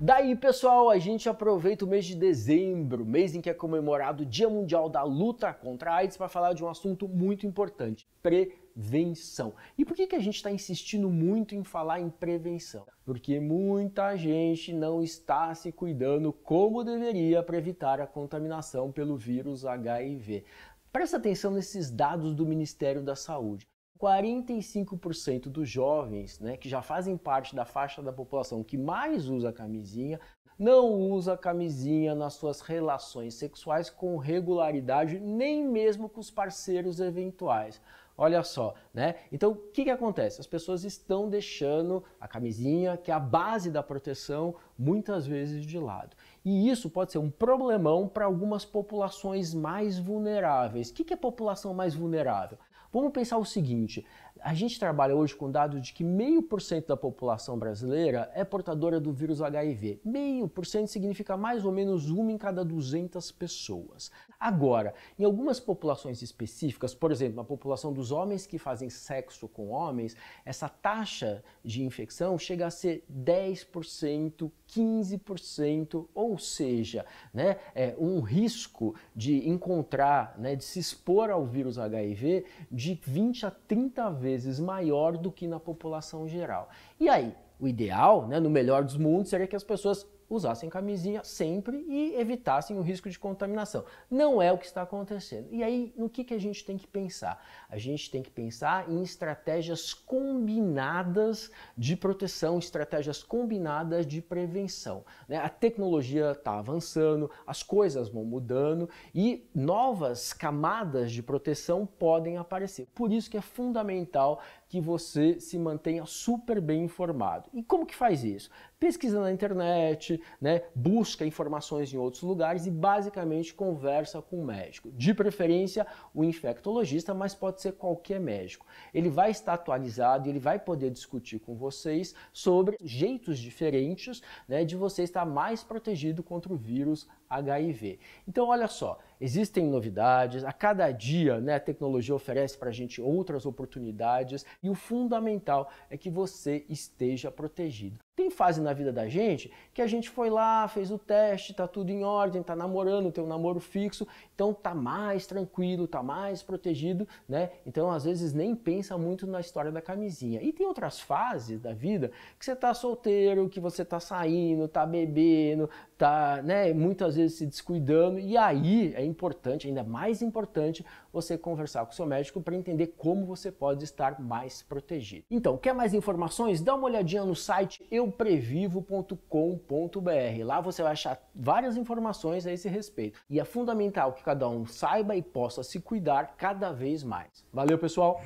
Daí, pessoal, a gente aproveita o mês de dezembro, mês em que é comemorado o Dia Mundial da Luta contra a AIDS, para falar de um assunto muito importante: prevenção. E por que, que a gente está insistindo muito em falar em prevenção? Porque muita gente não está se cuidando como deveria para evitar a contaminação pelo vírus HIV. Presta atenção nesses dados do Ministério da Saúde. 45% dos jovens né, que já fazem parte da faixa da população que mais usa camisinha não usa camisinha nas suas relações sexuais com regularidade, nem mesmo com os parceiros eventuais. Olha só, né? Então, o que, que acontece? As pessoas estão deixando a camisinha, que é a base da proteção, muitas vezes de lado. E isso pode ser um problemão para algumas populações mais vulneráveis. O que, que é população mais vulnerável? Vamos pensar o seguinte: a gente trabalha hoje com dados de que meio por cento da população brasileira é portadora do vírus HIV. Meio por cento significa mais ou menos uma em cada 200 pessoas. Agora, em algumas populações específicas, por exemplo, na população dos homens que fazem sexo com homens, essa taxa de infecção chega a ser 10%, 15%, ou seja, né, é um risco de encontrar, né, de se expor ao vírus HIV de 20 a 30 vezes maior do que na população geral. E aí, o ideal, né, no melhor dos mundos, seria que as pessoas usassem camisinha sempre e evitassem o risco de contaminação. Não é o que está acontecendo. E aí, no que, que a gente tem que pensar? A gente tem que pensar em estratégias combinadas de proteção, estratégias combinadas de prevenção. Né? A tecnologia está avançando, as coisas vão mudando e novas camadas de proteção podem aparecer. Por isso que é fundamental que você se mantenha super bem informado. E como que faz isso? Pesquisa na internet, né, busca informações em outros lugares e basicamente conversa com o médico. De preferência, o infectologista, mas pode ser qualquer médico. Ele vai estar atualizado, e ele vai poder discutir com vocês sobre jeitos diferentes né, de você estar mais protegido contra o vírus HIV. Então, olha só, existem novidades, a cada dia né, a tecnologia oferece para a gente outras oportunidades e o fundamental é que você esteja protegido. Tem fase na vida da gente que a gente foi lá, fez o teste, tá tudo em ordem, tá namorando, tem um namoro fixo, então tá mais tranquilo, tá mais protegido, né? Então às vezes nem pensa muito na história da camisinha. E tem outras fases da vida que você tá solteiro, que você tá saindo, tá bebendo, tá, né, muitas vezes se descuidando, e aí é importante, ainda mais importante, você conversar com seu médico para entender como você pode estar mais protegido. Então, quer mais informações? Dá uma olhadinha no site euprevivo.com.br. Lá você vai achar várias informações a esse respeito. E é fundamental que cada um saiba e possa se cuidar cada vez mais. Valeu, pessoal!